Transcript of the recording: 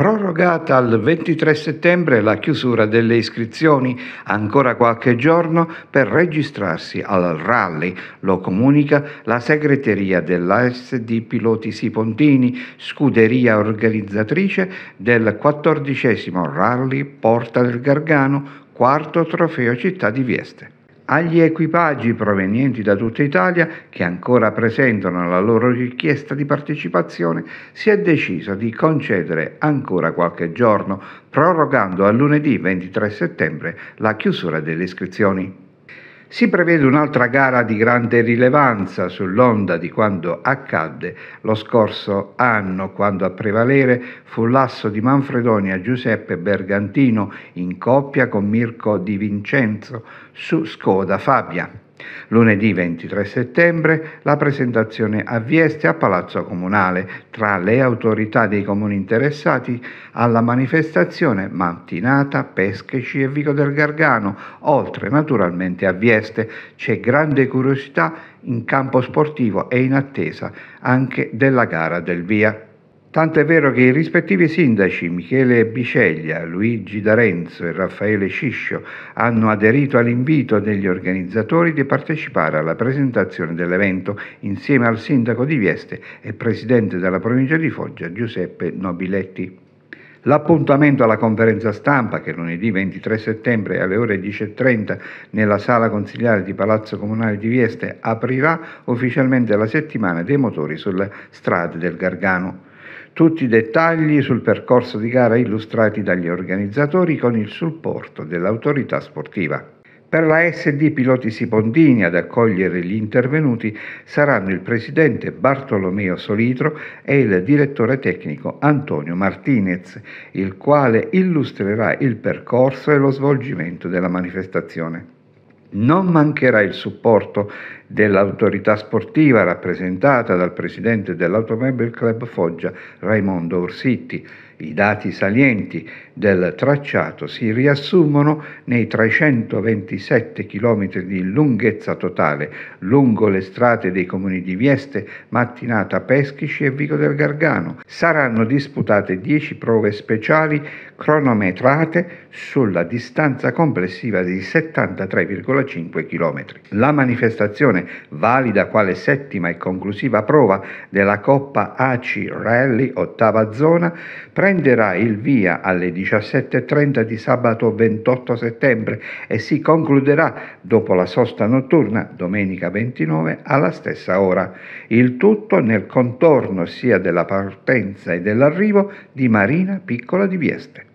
prorogata al 23 settembre la chiusura delle iscrizioni, ancora qualche giorno per registrarsi al rally, lo comunica la segreteria dell'ASD Piloti Sipontini, scuderia organizzatrice del 14 rally Porta del Gargano, quarto trofeo città di Vieste agli equipaggi provenienti da tutta Italia che ancora presentano la loro richiesta di partecipazione, si è deciso di concedere ancora qualche giorno, prorogando a lunedì 23 settembre la chiusura delle iscrizioni. Si prevede un'altra gara di grande rilevanza sull'onda di quando accadde lo scorso anno, quando a prevalere fu l'asso di Manfredonia Giuseppe Bergantino in coppia con Mirko Di Vincenzo su Skoda Fabia. Lunedì 23 settembre la presentazione a Vieste a Palazzo Comunale tra le autorità dei comuni interessati alla manifestazione Mattinata, Pescheci e Vico del Gargano, oltre naturalmente a Vieste. C'è grande curiosità in campo sportivo e in attesa anche della gara del via. Tant'è vero che i rispettivi sindaci Michele Biceglia, Luigi D'Arenzo e Raffaele Sciscio hanno aderito all'invito degli organizzatori di partecipare alla presentazione dell'evento insieme al sindaco di Vieste e presidente della provincia di Foggia Giuseppe Nobiletti. L'appuntamento alla conferenza stampa, che lunedì 23 settembre alle ore 10.30 nella sala consigliare di Palazzo Comunale di Vieste, aprirà ufficialmente la settimana dei motori sulle strade del Gargano. Tutti i dettagli sul percorso di gara illustrati dagli organizzatori con il supporto dell'autorità sportiva. Per la SD Piloti Sipondini ad accogliere gli intervenuti saranno il presidente Bartolomeo Solitro e il direttore tecnico Antonio Martinez, il quale illustrerà il percorso e lo svolgimento della manifestazione. Non mancherà il supporto dell'autorità sportiva rappresentata dal presidente dell'Automobile Club Foggia, Raimondo Orsitti, i dati salienti del tracciato si riassumono nei 327 km di lunghezza totale lungo le strade dei comuni di Vieste, Mattinata, Peschici e Vico del Gargano. Saranno disputate 10 prove speciali cronometrate sulla distanza complessiva di 73,5 km. La manifestazione, valida quale settima e conclusiva prova della Coppa AC Rally ottava zona, prende prenderà il via alle 17.30 di sabato 28 settembre e si concluderà dopo la sosta notturna domenica 29 alla stessa ora. Il tutto nel contorno sia della partenza e dell'arrivo di Marina Piccola di Vieste.